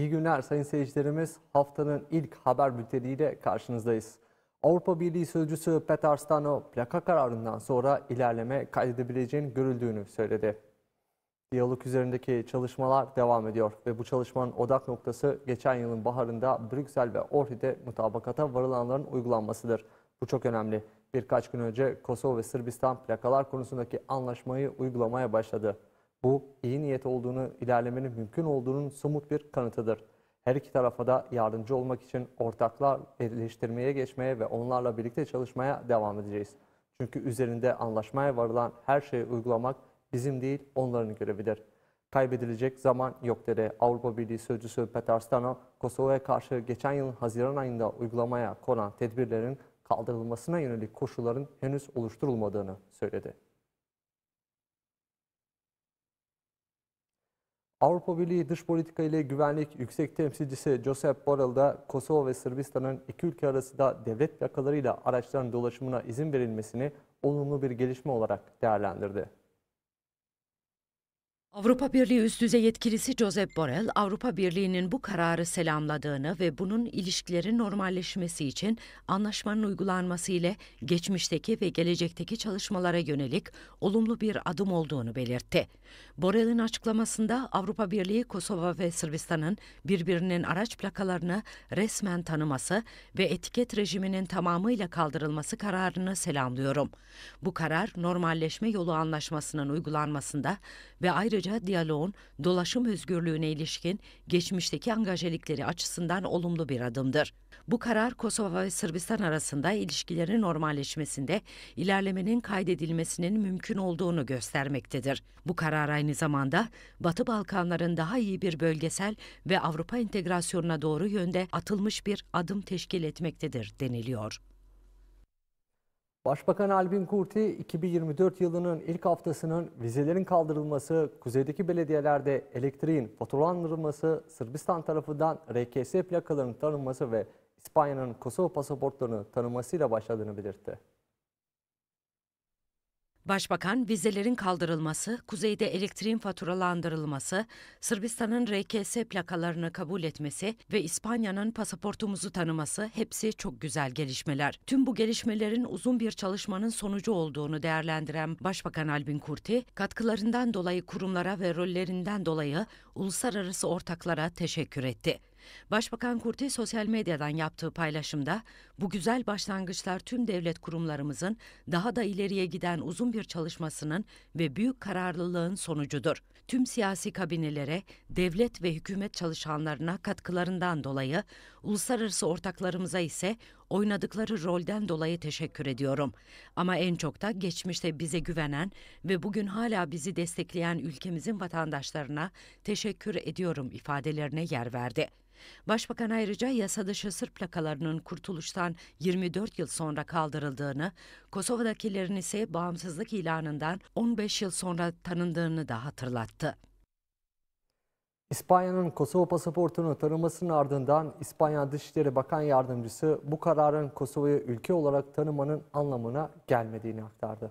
İyi günler sayın seyircilerimiz. Haftanın ilk haber bülteniyle karşınızdayız. Avrupa Birliği Sözcüsü Peter Stano plaka kararından sonra ilerleme kaydedebileceğini görüldüğünü söyledi. Diyalog üzerindeki çalışmalar devam ediyor ve bu çalışmanın odak noktası geçen yılın baharında Brüksel ve Ohri'de mutabakata varılanların uygulanmasıdır. Bu çok önemli. Birkaç gün önce Kosova ve Sırbistan plakalar konusundaki anlaşmayı uygulamaya başladı. Bu iyi niyet olduğunu, ilerlemenin mümkün olduğunun somut bir kanıtıdır. Her iki tarafa da yardımcı olmak için ortaklar eleştirmeye geçmeye ve onlarla birlikte çalışmaya devam edeceğiz. Çünkü üzerinde anlaşmaya varılan her şeyi uygulamak bizim değil onların görevidir. Kaybedilecek zaman yok dedi. Avrupa Birliği Sözcüsü Peter Stano, Kosova'ya karşı geçen yılın Haziran ayında uygulamaya konan tedbirlerin kaldırılmasına yönelik koşulların henüz oluşturulmadığını söyledi. Avrupa Birliği Dış Politika ile Güvenlik Yüksek Temsilcisi Josep Borrell da Kosova ve Sırbistan'ın iki ülke arasında devlet plakalarıyla araçların dolaşımına izin verilmesini olumlu bir gelişme olarak değerlendirdi. Avrupa Birliği üst düzey yetkilisi Josep Borrell, Avrupa Birliği'nin bu kararı selamladığını ve bunun ilişkilerin normalleşmesi için anlaşmanın uygulanması ile geçmişteki ve gelecekteki çalışmalara yönelik olumlu bir adım olduğunu belirtti. Borrell'in açıklamasında Avrupa Birliği, Kosova ve Sırbistan'ın birbirinin araç plakalarını resmen tanıması ve etiket rejiminin tamamıyla kaldırılması kararını selamlıyorum. Bu karar normalleşme yolu anlaşmasının uygulanmasında ve ayrıca Ayrıca diyaloğun dolaşım özgürlüğüne ilişkin geçmişteki angajelikleri açısından olumlu bir adımdır. Bu karar Kosova ve Sırbistan arasında ilişkilerin normalleşmesinde ilerlemenin kaydedilmesinin mümkün olduğunu göstermektedir. Bu karar aynı zamanda Batı Balkanların daha iyi bir bölgesel ve Avrupa entegrasyonuna doğru yönde atılmış bir adım teşkil etmektedir deniliyor. Başbakan Albin Kurti 2024 yılının ilk haftasının vizelerin kaldırılması, kuzeydeki belediyelerde elektriğin faturalandırılması, Sırbistan tarafından RKS plakalarının tanınması ve İspanya'nın Kosova pasaportlarını tanınmasıyla başladığını belirtti. Başbakan vizelerin kaldırılması, kuzeyde elektriğin faturalandırılması, Sırbistan'ın RKS plakalarını kabul etmesi ve İspanya'nın pasaportumuzu tanıması hepsi çok güzel gelişmeler. Tüm bu gelişmelerin uzun bir çalışmanın sonucu olduğunu değerlendiren Başbakan Albin Kurti, katkılarından dolayı kurumlara ve rollerinden dolayı uluslararası ortaklara teşekkür etti. Başbakan Kurti sosyal medyadan yaptığı paylaşımda bu güzel başlangıçlar tüm devlet kurumlarımızın daha da ileriye giden uzun bir çalışmasının ve büyük kararlılığın sonucudur. Tüm siyasi kabinelere, devlet ve hükümet çalışanlarına katkılarından dolayı uluslararası ortaklarımıza ise oynadıkları rolden dolayı teşekkür ediyorum. Ama en çok da geçmişte bize güvenen ve bugün hala bizi destekleyen ülkemizin vatandaşlarına teşekkür ediyorum ifadelerine yer verdi. Başbakan ayrıca yasa dışı Sırp plakalarının kurtuluştan 24 yıl sonra kaldırıldığını, Kosova'dakilerin ise bağımsızlık ilanından 15 yıl sonra tanındığını da hatırlattı. İspanya'nın Kosova pasaportunu tanımasının ardından İspanya Dışişleri Bakan Yardımcısı bu kararın Kosova'yı ülke olarak tanımanın anlamına gelmediğini aktardı.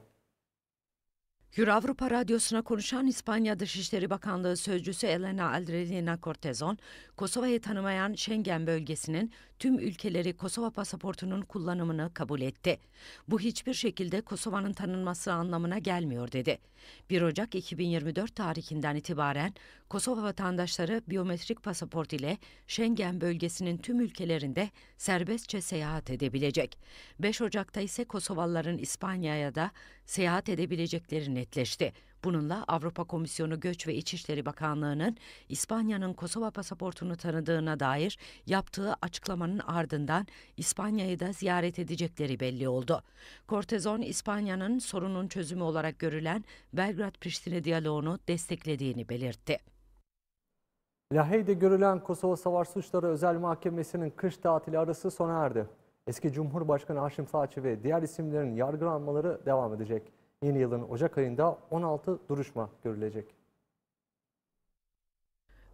Hür Avrupa Radyosu'na konuşan İspanya Dışişleri Bakanlığı Sözcüsü Elena Aldrelina Cortezon, Kosova'yı tanımayan Schengen bölgesinin tüm ülkeleri Kosova pasaportunun kullanımını kabul etti. Bu hiçbir şekilde Kosova'nın tanınması anlamına gelmiyor dedi. 1 Ocak 2024 tarihinden itibaren Kosova vatandaşları biyometrik pasaport ile Schengen bölgesinin tüm ülkelerinde serbestçe seyahat edebilecek. 5 Ocak'ta ise Kosovalıların İspanya'ya da seyahat edebileceklerini netleşti. Bununla Avrupa Komisyonu Göç ve İçişleri Bakanlığı'nın İspanya'nın Kosova pasaportunu tanıdığına dair yaptığı açıklamanın ardından İspanya'yı da ziyaret edecekleri belli oldu. Cortezon, İspanya'nın sorunun çözümü olarak görülen Belgrad-Priştine diyaloğunu desteklediğini belirtti. Lahey'de görülen Kosova Savaş Suçları Özel Mahkemesi'nin kış tatili arası sona erdi. Eski Cumhurbaşkanı Haşim Saçi ve diğer isimlerin yargılanmaları devam edecek yeni yılın Ocak ayında 16 duruşma görülecek.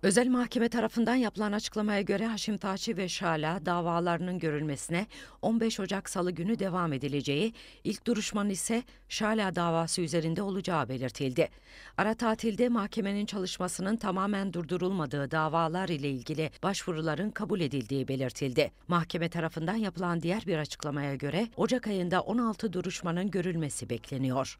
Özel mahkeme tarafından yapılan açıklamaya göre Haşim Taçi ve Şala davalarının görülmesine 15 Ocak Salı günü devam edileceği, ilk duruşmanın ise Şala davası üzerinde olacağı belirtildi. Ara tatilde mahkemenin çalışmasının tamamen durdurulmadığı davalar ile ilgili başvuruların kabul edildiği belirtildi. Mahkeme tarafından yapılan diğer bir açıklamaya göre Ocak ayında 16 duruşmanın görülmesi bekleniyor.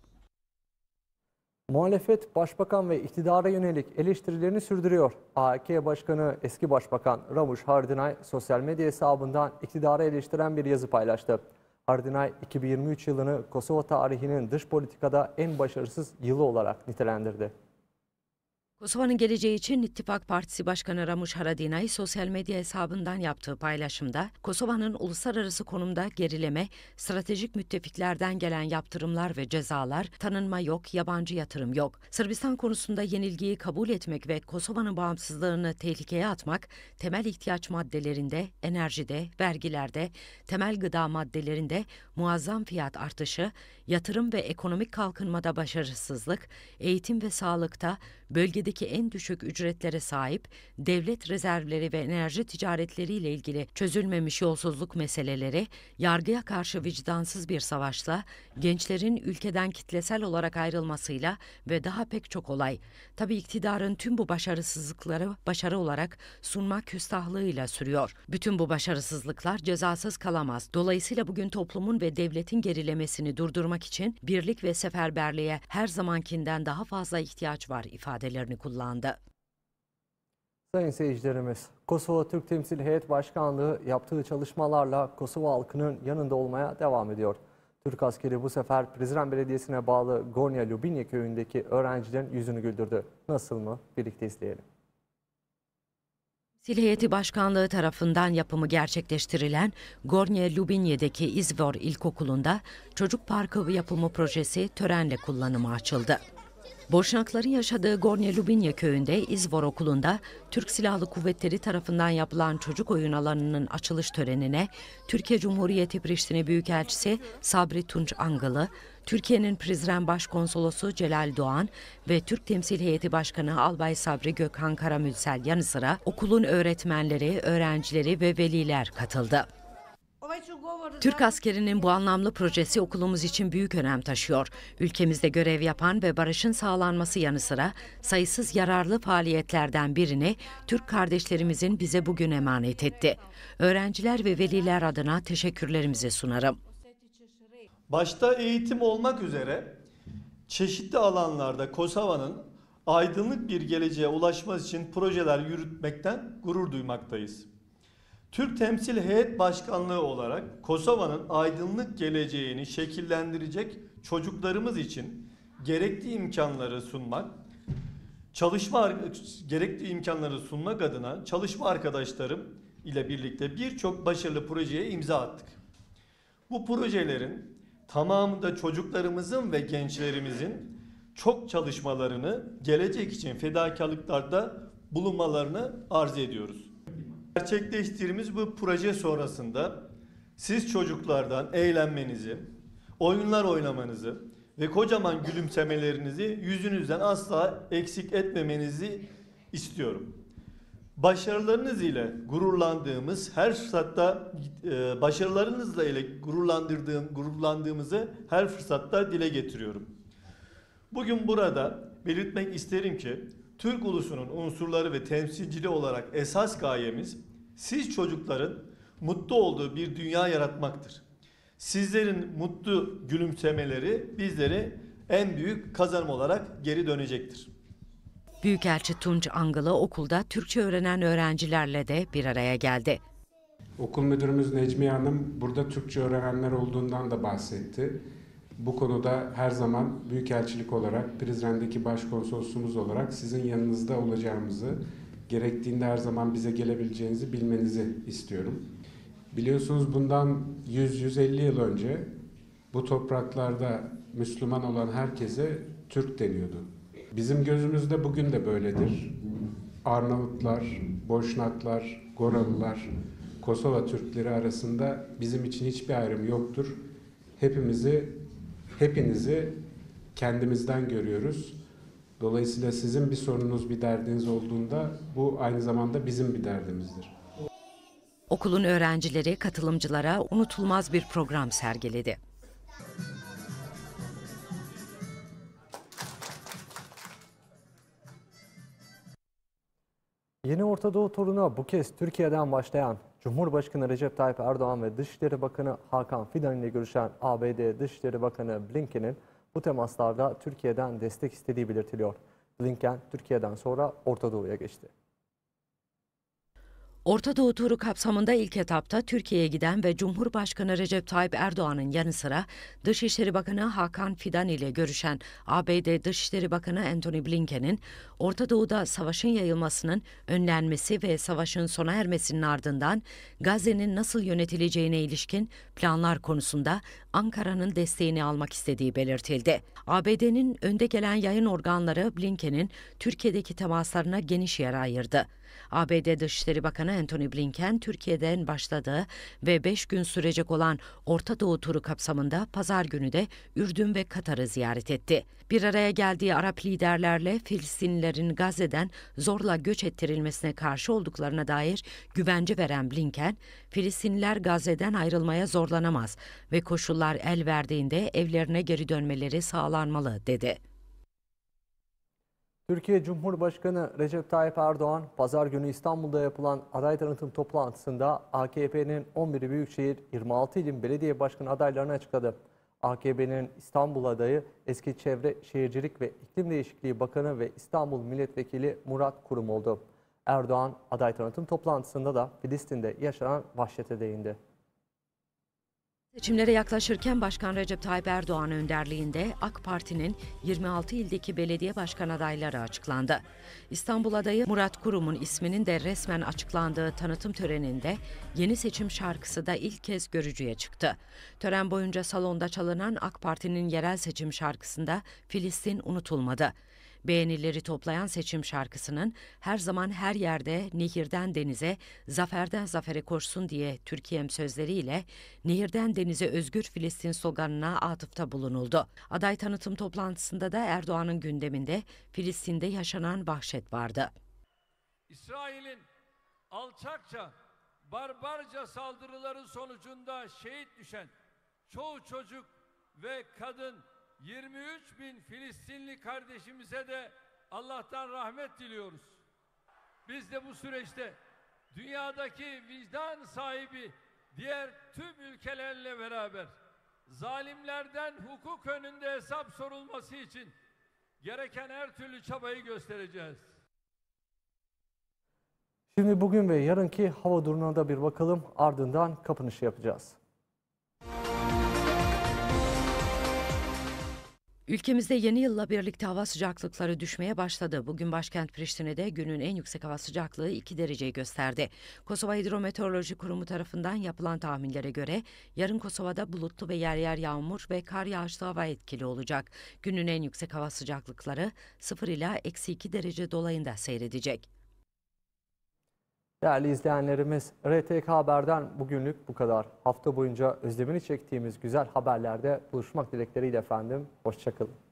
Muhalefet başbakan ve iktidara yönelik eleştirilerini sürdürüyor. AK Başkanı eski Başbakan Ramuş Hardinay sosyal medya hesabından iktidara eleştiren bir yazı paylaştı. Hardinay 2023 yılını Kosova tarihinin dış politikada en başarısız yılı olarak nitelendirdi. Kosova'nın geleceği için İttifak Partisi Başkanı Ramush Haradinaj sosyal medya hesabından yaptığı paylaşımda Kosova'nın uluslararası konumda gerileme, stratejik müttefiklerden gelen yaptırımlar ve cezalar, tanınma yok, yabancı yatırım yok. Sırbistan konusunda yenilgiyi kabul etmek ve Kosova'nın bağımsızlığını tehlikeye atmak, temel ihtiyaç maddelerinde, enerjide, vergilerde, temel gıda maddelerinde muazzam fiyat artışı, yatırım ve ekonomik kalkınmada başarısızlık, eğitim ve sağlıkta, bölge ülkedeki en düşük ücretlere sahip, devlet rezervleri ve enerji ticaretleriyle ilgili çözülmemiş yolsuzluk meseleleri, yargıya karşı vicdansız bir savaşla, gençlerin ülkeden kitlesel olarak ayrılmasıyla ve daha pek çok olay. Tabi iktidarın tüm bu başarısızlıkları başarı olarak sunmak küstahlığıyla sürüyor. Bütün bu başarısızlıklar cezasız kalamaz. Dolayısıyla bugün toplumun ve devletin gerilemesini durdurmak için birlik ve seferberliğe her zamankinden daha fazla ihtiyaç var ifadelerini sözlerini kullandı. Sayın seyircilerimiz, Kosova Türk Temsil Heyet Başkanlığı yaptığı çalışmalarla Kosova halkının yanında olmaya devam ediyor. Türk askeri bu sefer Prizren Belediyesi'ne bağlı Gornya Lubinye köyündeki öğrencilerin yüzünü güldürdü. Nasıl mı? Birlikte izleyelim. Sil başkanlığı tarafından yapımı gerçekleştirilen Gornye Lubinye'deki İzvor İlkokulu'nda Çocuk Parkı yapımı projesi törenle kullanıma açıldı. Boşnakların yaşadığı Gornye Lubinya köyünde İzvor okulunda Türk Silahlı Kuvvetleri tarafından yapılan çocuk oyun alanının açılış törenine Türkiye Cumhuriyeti Priştine Büyükelçisi Sabri Tunç Angılı, Türkiye'nin Prizren Başkonsolosu Celal Doğan ve Türk Temsil Heyeti Başkanı Albay Sabri Gökhan Karamülsel yanı sıra okulun öğretmenleri, öğrencileri ve veliler katıldı. Türk askerinin bu anlamlı projesi okulumuz için büyük önem taşıyor. Ülkemizde görev yapan ve barışın sağlanması yanı sıra sayısız yararlı faaliyetlerden birini Türk kardeşlerimizin bize bugün emanet etti. Öğrenciler ve veliler adına teşekkürlerimizi sunarım. Başta eğitim olmak üzere çeşitli alanlarda Kosova'nın aydınlık bir geleceğe ulaşması için projeler yürütmekten gurur duymaktayız. Türk Temsil Heyet Başkanlığı olarak Kosova'nın aydınlık geleceğini şekillendirecek çocuklarımız için gerekli imkanları sunmak, çalışma gerekli imkanları sunmak adına çalışma arkadaşlarım ile birlikte birçok başarılı projeye imza attık. Bu projelerin tamamında çocuklarımızın ve gençlerimizin çok çalışmalarını gelecek için fedakarlıklarda bulunmalarını arz ediyoruz. Gerçekleştirdiğimiz bu proje sonrasında siz çocuklardan eğlenmenizi, oyunlar oynamanızı ve kocaman gülümsemelerinizi yüzünüzden asla eksik etmemenizi istiyorum. Başarılarınız ile gururlandığımız her fırsatta e, başarılarınızla ile gururlandırdığım gururlandığımızı her fırsatta dile getiriyorum. Bugün burada belirtmek isterim ki Türk ulusunun unsurları ve temsilcili olarak esas gayemiz siz çocukların mutlu olduğu bir dünya yaratmaktır. Sizlerin mutlu gülümsemeleri bizleri en büyük kazanım olarak geri dönecektir. Büyükelçi Tunç Angılı okulda Türkçe öğrenen öğrencilerle de bir araya geldi. Okul müdürümüz Necmiye Hanım burada Türkçe öğrenenler olduğundan da bahsetti. Bu konuda her zaman Büyükelçilik olarak, Prizren'deki başkonsolosumuz olarak sizin yanınızda olacağımızı, gerektiğinde her zaman bize gelebileceğinizi bilmenizi istiyorum. Biliyorsunuz bundan 100-150 yıl önce bu topraklarda Müslüman olan herkese Türk deniyordu. Bizim gözümüzde bugün de böyledir. Arnavutlar, Boşnaklar, Goralılar, Kosova Türkleri arasında bizim için hiçbir ayrım yoktur. Hepimizi hepinizi kendimizden görüyoruz. Dolayısıyla sizin bir sorunuz, bir derdiniz olduğunda bu aynı zamanda bizim bir derdimizdir. Okulun öğrencileri katılımcılara unutulmaz bir program sergiledi. Yeni ortadoğu turuna bu kez Türkiye'den başlayan Cumhurbaşkanı Recep Tayyip Erdoğan ve Dışişleri Bakanı Hakan Fidan ile görüşen ABD Dışişleri Bakanı Blinken'in bu temaslarda Türkiye'den destek istediği belirtiliyor. Blinken Türkiye'den sonra Orta Doğu'ya geçti. Orta Doğu turu kapsamında ilk etapta Türkiye'ye giden ve Cumhurbaşkanı Recep Tayyip Erdoğan'ın yanı sıra Dışişleri Bakanı Hakan Fidan ile görüşen ABD Dışişleri Bakanı Antony Blinken'in Orta Doğu'da savaşın yayılmasının önlenmesi ve savaşın sona ermesinin ardından Gazze'nin nasıl yönetileceğine ilişkin planlar konusunda Ankara'nın desteğini almak istediği belirtildi. ABD'nin önde gelen yayın organları Blinken'in Türkiye'deki temaslarına geniş yer ayırdı. ABD Dışişleri Bakanı Antony Blinken Türkiye'den başladığı ve 5 gün sürecek olan Orta Doğu turu kapsamında pazar günü de Ürdün ve Katar'ı ziyaret etti. Bir araya geldiği Arap liderlerle Filistinlilerin Gazze'den zorla göç ettirilmesine karşı olduklarına dair güvence veren Blinken, Filistinliler Gazze'den ayrılmaya zorlanamaz ve koşullar el verdiğinde evlerine geri dönmeleri sağlanmalı dedi. Türkiye Cumhurbaşkanı Recep Tayyip Erdoğan, pazar günü İstanbul'da yapılan aday tanıtım toplantısında AKP'nin 11 büyükşehir 26 ilin belediye başkanı adaylarını açıkladı. AKP'nin İstanbul adayı eski Çevre Şehircilik ve İklim Değişikliği Bakanı ve İstanbul Milletvekili Murat Kurum oldu. Erdoğan aday tanıtım toplantısında da Filistin'de yaşanan vahşete değindi. Seçimlere yaklaşırken Başkan Recep Tayyip Erdoğan önderliğinde AK Parti'nin 26 ildeki belediye başkan adayları açıklandı. İstanbul adayı Murat Kurum'un isminin de resmen açıklandığı tanıtım töreninde yeni seçim şarkısı da ilk kez görücüye çıktı. Tören boyunca salonda çalınan AK Parti'nin yerel seçim şarkısında Filistin unutulmadı. Beğenileri toplayan seçim şarkısının her zaman her yerde nehirden denize, zaferden zafere koşsun diye Türkiye'm sözleriyle nehirden denize özgür Filistin sloganına atıfta bulunuldu. Aday tanıtım toplantısında da Erdoğan'ın gündeminde Filistin'de yaşanan vahşet vardı. İsrail'in alçakça, barbarca saldırıları sonucunda şehit düşen çoğu çocuk ve kadın 23 bin Filistinli kardeşimize de Allah'tan rahmet diliyoruz. Biz de bu süreçte dünyadaki vicdan sahibi diğer tüm ülkelerle beraber zalimlerden hukuk önünde hesap sorulması için gereken her türlü çabayı göstereceğiz. Şimdi bugün ve yarınki hava durumuna da bir bakalım ardından kapanışı yapacağız. Ülkemizde yeni yılla birlikte hava sıcaklıkları düşmeye başladı. Bugün başkent Priştine'de günün en yüksek hava sıcaklığı 2 dereceyi gösterdi. Kosova Hidrometeoroloji Kurumu tarafından yapılan tahminlere göre yarın Kosova'da bulutlu ve yer yer yağmur ve kar yağışlı hava etkili olacak. Günün en yüksek hava sıcaklıkları 0 ila eksi 2 derece dolayında seyredecek. Değerli izleyenlerimiz, RTK Haber'den bugünlük bu kadar. Hafta boyunca özlemini çektiğimiz güzel haberlerde buluşmak dilekleriyle efendim. Hoşçakalın.